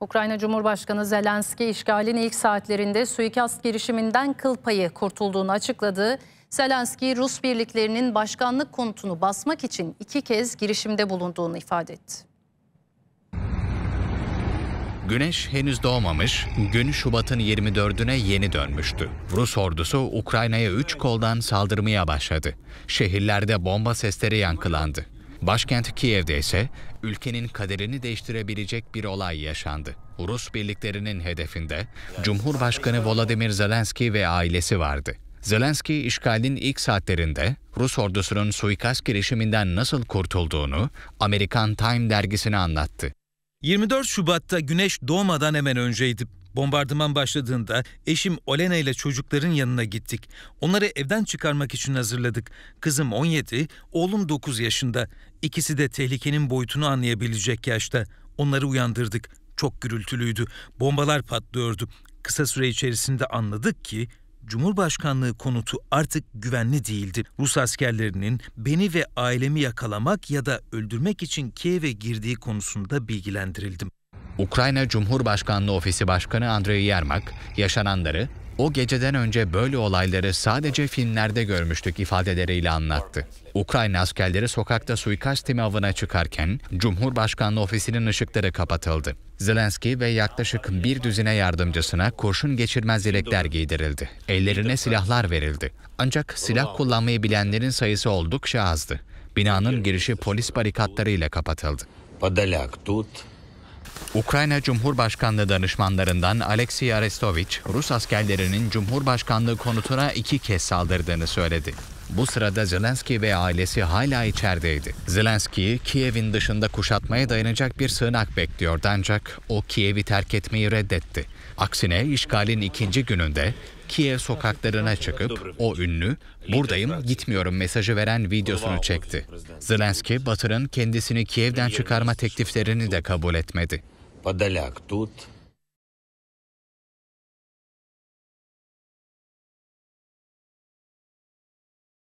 Ukrayna Cumhurbaşkanı Zelenski işgalin ilk saatlerinde suikast girişiminden kıl payı kurtulduğunu açıkladı. Zelenski Rus birliklerinin başkanlık konutunu basmak için iki kez girişimde bulunduğunu ifade etti. Güneş henüz doğmamış, gün Şubat'ın 24'üne yeni dönmüştü. Rus ordusu Ukrayna'ya üç koldan saldırmaya başladı. Şehirlerde bomba sesleri yankılandı. Başkent Kiev'de ise ülkenin kaderini değiştirebilecek bir olay yaşandı. Rus birliklerinin hedefinde Cumhurbaşkanı Volodymyr Zelenski ve ailesi vardı. Zelenski işgalin ilk saatlerinde Rus ordusunun suikast girişiminden nasıl kurtulduğunu Amerikan Time dergisine anlattı. 24 Şubat'ta güneş doğmadan hemen önceydi. Bombardıman başladığında eşim Olena ile çocukların yanına gittik. Onları evden çıkarmak için hazırladık. Kızım 17, oğlum 9 yaşında. İkisi de tehlikenin boyutunu anlayabilecek yaşta. Onları uyandırdık. Çok gürültülüydü. Bombalar patlıyordu. Kısa süre içerisinde anladık ki Cumhurbaşkanlığı konutu artık güvenli değildi. Rus askerlerinin beni ve ailemi yakalamak ya da öldürmek için Kiev'e girdiği konusunda bilgilendirildim. Ukrayna Cumhurbaşkanlığı Ofisi Başkanı Andrei Yermak, yaşananları, o geceden önce böyle olayları sadece filmlerde görmüştük ifadeleriyle anlattı. Ukrayna askerleri sokakta suikast timi avına çıkarken Cumhurbaşkanlığı ofisinin ışıkları kapatıldı. Zelenski ve yaklaşık bir düzine yardımcısına kurşun geçirmez yelekler giydirildi. Ellerine silahlar verildi. Ancak silah kullanmayı bilenlerin sayısı oldukça azdı. Binanın girişi polis barikatlarıyla kapatıldı. Подоляк тут, Ukrayna Cumhurbaşkanlığı danışmanlarından Alexey Arestoviç, Rus askerlerinin Cumhurbaşkanlığı konutuna iki kez saldırdığını söyledi. Bu sırada Zelenski ve ailesi hala içerideydi. Zelenski, Kiev'in dışında kuşatmaya dayanacak bir sığınak bekliyordu ancak o Kiev'i terk etmeyi reddetti. Aksine işgalin ikinci gününde Kiev sokaklarına çıkıp o ünlü buradayım gitmiyorum mesajı veren videosunu çekti. Zelenski Batı'nın kendisini Kiev'den çıkarma tekliflerini de kabul etmedi. Подоляк тут,